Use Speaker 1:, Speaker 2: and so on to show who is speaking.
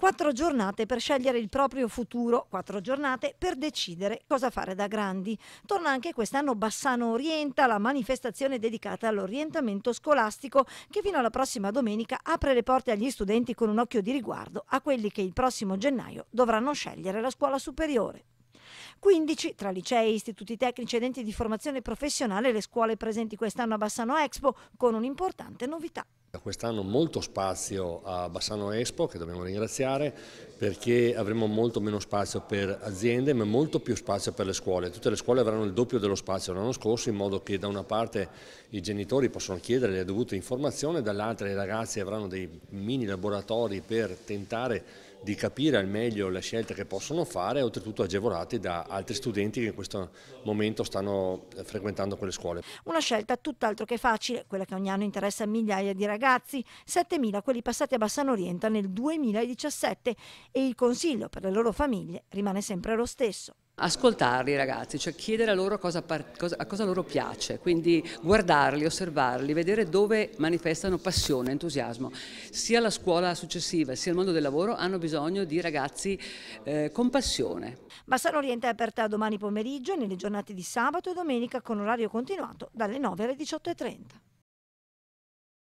Speaker 1: Quattro giornate per scegliere il proprio futuro, quattro giornate per decidere cosa fare da grandi. Torna anche quest'anno Bassano Orienta, la manifestazione dedicata all'orientamento scolastico che fino alla prossima domenica apre le porte agli studenti con un occhio di riguardo a quelli che il prossimo gennaio dovranno scegliere la scuola superiore. 15 tra licei, istituti tecnici ed enti di formazione professionale le scuole presenti quest'anno a Bassano Expo con un'importante novità
Speaker 2: quest'anno molto spazio a Bassano Expo, che dobbiamo ringraziare, perché avremo molto meno spazio per aziende, ma molto più spazio per le scuole. Tutte le scuole avranno il doppio dello spazio l'anno scorso, in modo che da una parte i genitori possono chiedere le dovute informazioni, dall'altra i ragazzi avranno dei mini laboratori per tentare di capire al meglio le scelte che possono fare, oltretutto agevolati da altri studenti che in questo momento stanno eh, frequentando quelle scuole.
Speaker 1: Una scelta tutt'altro che facile, quella che ogni anno interessa migliaia di ragazzi, 7.000 quelli passati a Bassano Orienta nel 2017 e il consiglio per le loro famiglie rimane sempre lo stesso
Speaker 3: ascoltarli ragazzi, cioè chiedere a loro cosa, cosa, a cosa loro piace, quindi guardarli, osservarli, vedere dove manifestano passione, entusiasmo. Sia la scuola successiva sia il mondo del lavoro hanno bisogno di ragazzi eh, con passione.
Speaker 1: Bassano Oriente è aperta domani pomeriggio e nelle giornate di sabato e domenica con orario continuato dalle 9 alle 18.30.